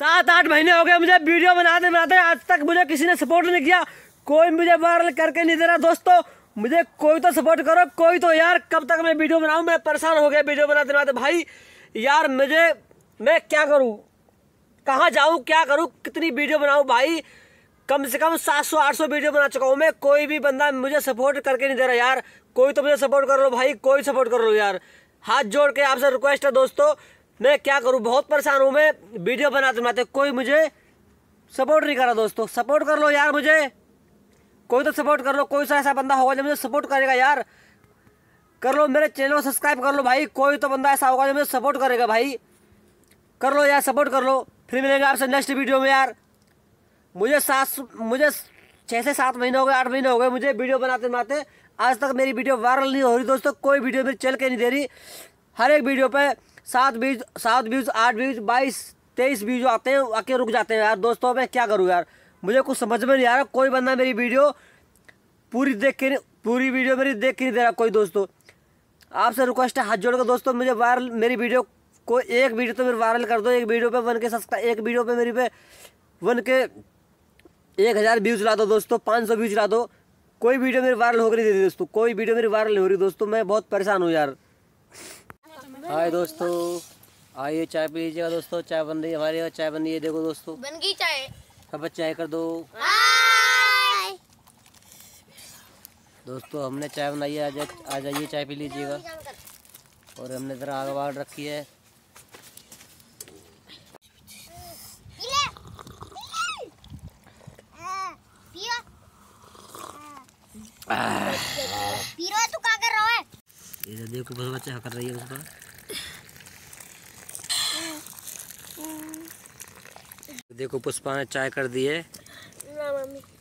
सात आठ महीने हो गए मुझे वीडियो बनाते बनाते आज तक मुझे किसी ने सपोर्ट नहीं किया कोई मुझे वायरल करके नहीं दे रहा दोस्तों मुझे कोई तो सपोर्ट करो कोई तो यार कब तक मैं वीडियो बनाऊँ मैं परेशान हो गया वीडियो बनाते बनाते भाई यार मुझे मैं क्या करूँ कहाँ जाऊँ क्या करूँ कितनी वीडियो बनाऊँ भाई कम से कम 700 800 वीडियो बना चुका हूँ मैं कोई भी बंदा मुझे सपोर्ट करके नहीं दे रहा यार कोई तो मुझे सपोर्ट कर लो भाई कोई सपोर्ट कर लो यार हाथ जोड़ के आपसे रिक्वेस्ट है दोस्तों मैं क्या करूँ बहुत परेशान हूँ मैं वीडियो बनाते बनाते कोई मुझे सपोर्ट नहीं कर रहा दोस्तों सपोर्ट कर लो यार मुझे कोई तो सपोर्ट कर लो कोई सा तो ऐसा बंदा होगा जो मुझे सपोर्ट करेगा यार कर लो मेरे चैनल को सब्सक्राइब कर लो भाई कोई तो बंदा ऐसा होगा जो मुझे सपोर्ट करेगा भाई कर लो यार सपोर्ट कर लो फिर मिलेंगे आपसे नेक्स्ट वीडियो में यार मुझे सात मुझे छः से सात महीने हो गए आठ महीने हो गए मुझे वीडियो बनाते बनाते आज तक मेरी वीडियो वायरल नहीं हो रही दोस्तों कोई वीडियो मेरी चल के नहीं दे रही हर एक वीडियो पर सात व्यूज सात व्यूज आठ व्यूज बाईस तेईस व्यूज आते हैं आके रुक जाते हैं यार दोस्तों मैं क्या करूँ यार मुझे कुछ समझ में नहीं आ रहा कोई बंदा मेरी वीडियो पूरी देख के नहीं पूरी वीडियो मेरी देख के नहीं दे रहा कोई दोस्तों आपसे रिक्वेस्ट है हाथ जोड़ कर दोस्तों मुझे वायरल मेरी वीडियो को एक वीडियो तो मेरे वायरल कर दो एक वीडियो पे वन के सस्ता एक वीडियो पे मेरी पे वन के एक हज़ार व्यूज ला दो दोस्तों पाँच सौ व्यूज ला दो कोई वीडियो मेरी वायरल हो रही दे दोस्तों कोई वीडियो मेरी वायरल हो रही दोस्तों मैं बहुत परेशान हूँ यार हाय दोस्तों आइए चाय पी लीजिएगा दोस्तों चाय बन रही है हमारे यहाँ चाय बन रही है देखो दोस्तों बन गई चाय अब चाय कर दो हाय दोस्तों हमने चाय बनाई है आ जाइए चाय पी लीजिएगा और हमने ज़रा आग वाग रखी है तो है ये देखो बस बच्चा कर रही है उसका देखो पुष्पा ने चाय कर दी है